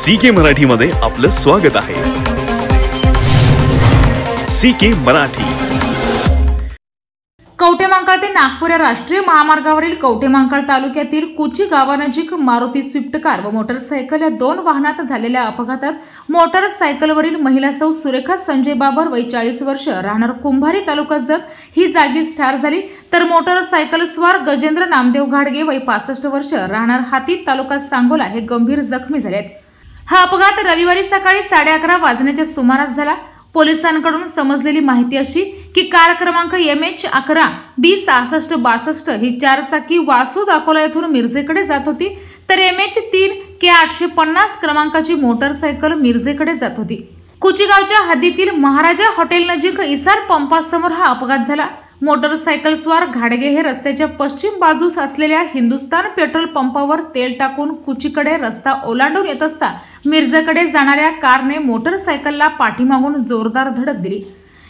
C के मध्ये आपलं स्वागत आहे सी के मराठी कवटेमांकाळ ते नागपूर या राष्ट्रीय महामार्गावरील कवटेमांकाळ तालुक्यातील कुची गावानजीक मारुती स्विफ्ट कार व मोटरसायकल या दोन वाहनात झालेल्या अपघातात महिला सौ सुरेखा संजय बाबर वय चाळीस वर्ष राहणार कुंभारी तालुका जत ही जागीच ठार झाली तर मोटरसायकल स्वार गजेंद्र नामदेव घाडगे वय पासष्ट वर्ष राहणार हाती तालुका सांगोला हे गंभीर जखमी झाले आहेत हा अपघात रविवारी सकाळी साडे अकरा वाजण्याच्या सुमारास झाला पोलिसांकडून समजलेली माहिती अशी की कार क्रमांक एम एच अकरा बी सहासष्ट बासष्ट ही चारचाकी वासूद अकोला येथून मिरजेकडे जात होती तर एम एच तीन के आठशे पन्नास क्रमांकाची मोटरसायकल मिरजेकडे जात होती कुचीगावच्या हद्दीतील महाराजा हॉटेल नजीक इसार पंपासमोर हा अपघात झाला स्वार घाडगे हे रस्त्याच्या पश्चिम बाजूस असलेल्या हिंदुस्तान पेट्रोल पंपावर तेल टाकून कुचीकडे रस्ता ओलांडून येत असता मिरजेकडे जाणाऱ्या कारने मोटरसायकलला पाठीमागून जोरदार धडक दिली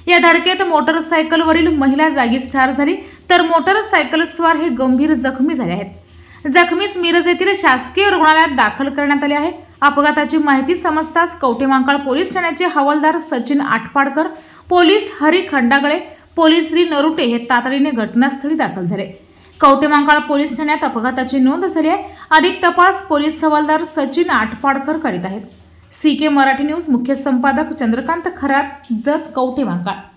या धडकेत मोटरसायकलवरील महिला जागीच ठार झाली तर मोटरसायकलस्वार हे गंभीर जखमी झाले आहेत जखमीस मिरज येथील शासकीय रुग्णालयात दाखल करण्यात आले आहे अपघाताची माहिती समजताच कवटेमांकाळ पोलीस ठाण्याचे हवालदार सचिन आठपाडकर पोलीस हरी खंडागळे पोलीस श्री नरुटे हे तातडीने घटनास्थळी दाखल झाले कवटेमांकाळ पोलीस ठाण्यात अपघाताची नोंद झाली आहे अधिक तपास पोलीस हवालदार सचिन आटपाडकर करीत आहेत सी के मराठी न्यूज मुख्य संपादक चंद्रकांत खरात जत कवटेमांकाळ